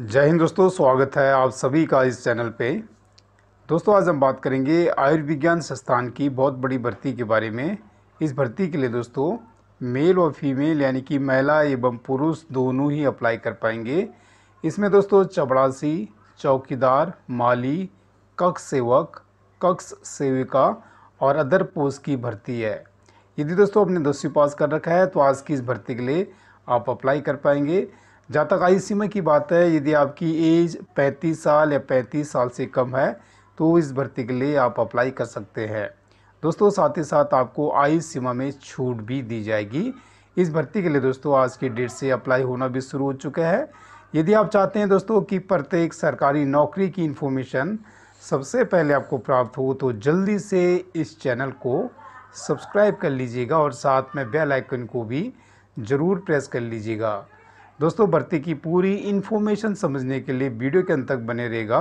जय हिंद दोस्तों स्वागत है आप सभी का इस चैनल पे दोस्तों आज हम बात करेंगे आयुर्विज्ञान संस्थान की बहुत बड़ी भर्ती के बारे में इस भर्ती के लिए दोस्तों मेल और फीमेल यानी कि महिला एवं पुरुष दोनों ही अप्लाई कर पाएंगे इसमें दोस्तों चपड़ासी चौकीदार माली कक्ष सेवक कक्ष सेविका और अदर पोस्ट की भर्ती है यदि दोस्तों आपने दसवीं पास कर रखा है तो आज की इस भर्ती के लिए आप अप्लाई कर पाएंगे जहाँ तक आयु सीमा की बात है यदि आपकी एज 35 साल या 35 साल से कम है तो इस भर्ती के लिए आप अप्लाई कर सकते हैं दोस्तों साथ ही साथ आपको आयु सीमा में छूट भी दी जाएगी इस भर्ती के लिए दोस्तों आज की डेट से अप्लाई होना भी शुरू हो चुका है यदि आप चाहते हैं दोस्तों कि प्रत्येक सरकारी नौकरी की इन्फॉर्मेशन सबसे पहले आपको प्राप्त हो तो जल्दी से इस चैनल को सब्सक्राइब कर लीजिएगा और साथ में बेल आइकन को भी ज़रूर प्रेस कर लीजिएगा दोस्तों भर्ती की पूरी इन्फॉर्मेशन समझने के लिए वीडियो के अंत तक बने रहेगा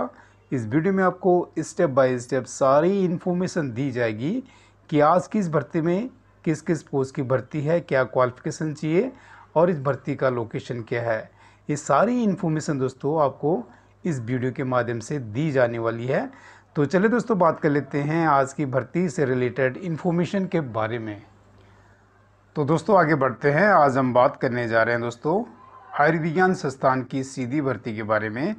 इस वीडियो में आपको स्टेप बाय स्टेप सारी इन्फॉर्मेशन दी जाएगी कि आज किस भर्ती में किस किस पोस्ट की भर्ती है क्या क्वालिफिकेशन चाहिए और इस भर्ती का लोकेशन क्या है ये सारी इन्फॉर्मेशन दोस्तों आपको इस वीडियो के माध्यम से दी जाने वाली है तो चलिए दोस्तों बात कर लेते हैं आज की भर्ती से रिलेटेड इन्फॉर्मेशन के बारे में तो दोस्तों आगे बढ़ते हैं आज हम बात करने जा रहे हैं दोस्तों आयुर्विज्ञान संस्थान की सीधी भर्ती के बारे में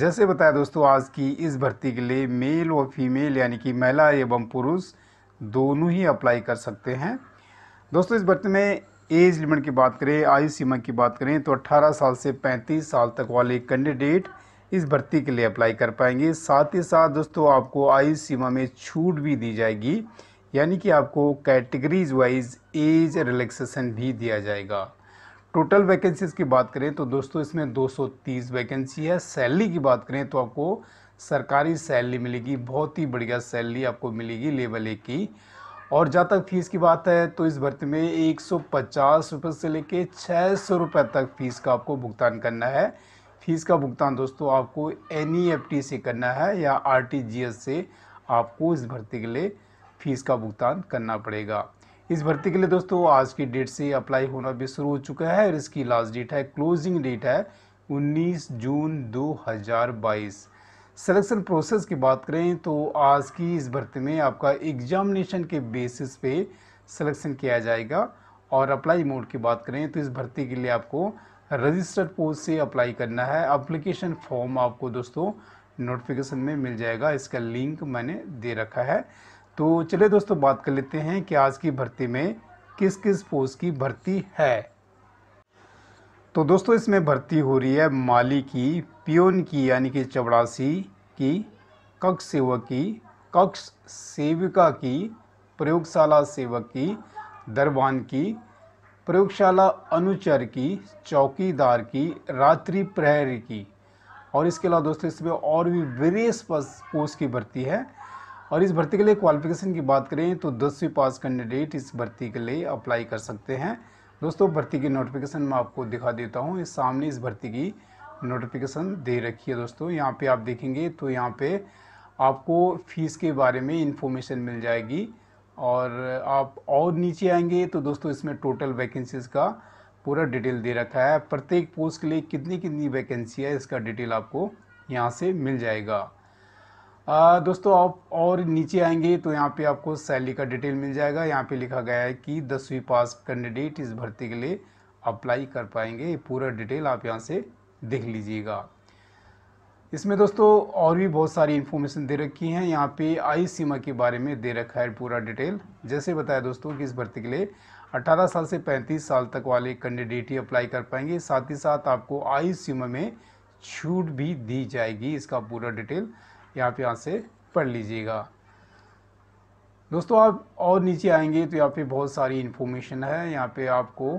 जैसे बताया दोस्तों आज की इस भर्ती के लिए मेल और फीमेल यानी कि महिला एवं पुरुष दोनों ही अप्लाई कर सकते हैं दोस्तों इस भर्ती में एज लिमिट की बात करें आयु सीमा की बात करें तो 18 साल से 35 साल तक वाले कैंडिडेट इस भर्ती के लिए अप्लाई कर पाएंगे साथ ही साथ दोस्तों आपको आयु सीमा में छूट भी दी जाएगी यानी कि आपको कैटेगरीज वाइज एज रिलैक्सेशन भी दिया जाएगा टोटल वैकेंसीज की बात करें तो दोस्तों इसमें 230 वैकेंसी है सैलरी की बात करें तो आपको सरकारी सैलरी मिलेगी बहुत ही बढ़िया सैलरी आपको मिलेगी लेवल ए की और जहाँ तक फ़ीस की बात है तो इस भर्ती में एक सौ से लेके छः सौ तक फ़ीस का आपको भुगतान करना है फ़ीस का भुगतान दोस्तों आपको एन e से करना है या आर से आपको इस भर्ती के लिए फ़ीस का भुगतान करना पड़ेगा इस भर्ती के लिए दोस्तों आज की डेट से अप्लाई होना भी शुरू हो चुका है और इसकी लास्ट डेट है क्लोजिंग डेट है 19 जून 2022 सिलेक्शन प्रोसेस की बात करें तो आज की इस भर्ती में आपका एग्जामिनेशन के बेसिस पे सिलेक्शन किया जाएगा और अप्लाई मोड की बात करें तो इस भर्ती के लिए आपको रजिस्टर्ड पोस्ट से अप्लाई करना है अप्लीकेशन फॉर्म आपको दोस्तों नोटिफिकेशन में मिल जाएगा इसका लिंक मैंने दे रखा है तो चलिए दोस्तों बात कर लेते हैं कि आज की भर्ती में किस किस पोस्ट की भर्ती है तो दोस्तों इसमें भर्ती हो रही है माली की पियोन की यानी कि चपड़ासी की कक्ष सेवक की कक्ष सेविका की प्रयोगशाला सेवक की दरबान की प्रयोगशाला अनुचर की चौकीदार की रात्रि प्रहरी की और इसके अलावा दोस्तों इसमें और भी वेरियस पोस्ट की भर्ती है और इस भर्ती के लिए क्वालिफिकेशन की बात करें तो दसवीं पास कैंडिडेट इस भर्ती के लिए अप्लाई कर सकते हैं दोस्तों भर्ती की नोटिफिकेशन मैं आपको दिखा देता हूँ इस सामने इस भर्ती की नोटिफिकेशन दे रखी है दोस्तों यहाँ पे आप देखेंगे तो यहाँ पे आपको फीस के बारे में इन्फॉर्मेशन मिल जाएगी और आप और नीचे आएंगे तो दोस्तों इसमें टोटल वैकेंसीज का पूरा डिटेल दे रखा है प्रत्येक पोस्ट के लिए कितनी कितनी वैकेंसी है इसका डिटेल आपको यहाँ से मिल जाएगा आ, दोस्तों आप और नीचे आएंगे तो यहाँ पे आपको सैलरी का डिटेल मिल जाएगा यहाँ पे लिखा गया है कि दसवीं पास कैंडिडेट इस भर्ती के लिए अप्लाई कर पाएंगे पूरा डिटेल आप यहाँ से देख लीजिएगा इसमें दोस्तों और भी बहुत सारी इन्फॉर्मेशन दे रखी हैं यहाँ पे आई सीमा के बारे में दे रखा है पूरा डिटेल जैसे बताया दोस्तों कि इस भर्ती के लिए 18 साल से 35 साल तक वाले कैंडिडेट ही अप्लाई कर पाएंगे साथ ही साथ आपको आई सीमा में छूट भी दी जाएगी इसका पूरा डिटेल ये आप यहाँ से पढ़ लीजिएगा दोस्तों आप और नीचे आएंगे तो यहाँ पे बहुत सारी इन्फॉर्मेशन है यहाँ पे आपको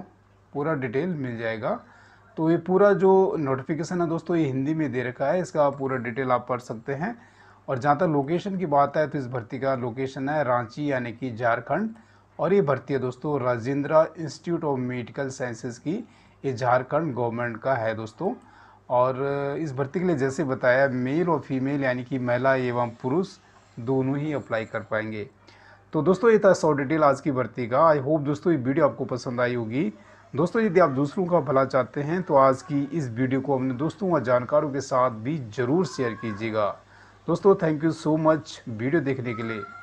पूरा डिटेल मिल जाएगा तो ये पूरा जो नोटिफिकेशन है दोस्तों ये हिंदी में दे रखा है इसका पूरा डिटेल आप पढ़ सकते हैं और जहाँ तक लोकेशन की बात है तो इस भर्ती का लोकेशन है रांची यानी कि झारखंड और ये भर्ती है दोस्तों Rajendra institute of medical sciences की ये झारखंड गवर्नमेंट का है दोस्तों और इस भर्ती के लिए जैसे बताया मेल और फीमेल यानी कि महिला एवं पुरुष दोनों ही अप्लाई कर पाएंगे तो दोस्तों ये था सौ डिटेल आज की भर्ती का आई होप दोस्तों ये वीडियो आपको पसंद आई होगी दोस्तों यदि आप दूसरों का भला चाहते हैं तो आज की इस वीडियो को अपने दोस्तों और जानकारों के साथ भी ज़रूर शेयर कीजिएगा दोस्तों thank you so much video देखने के लिए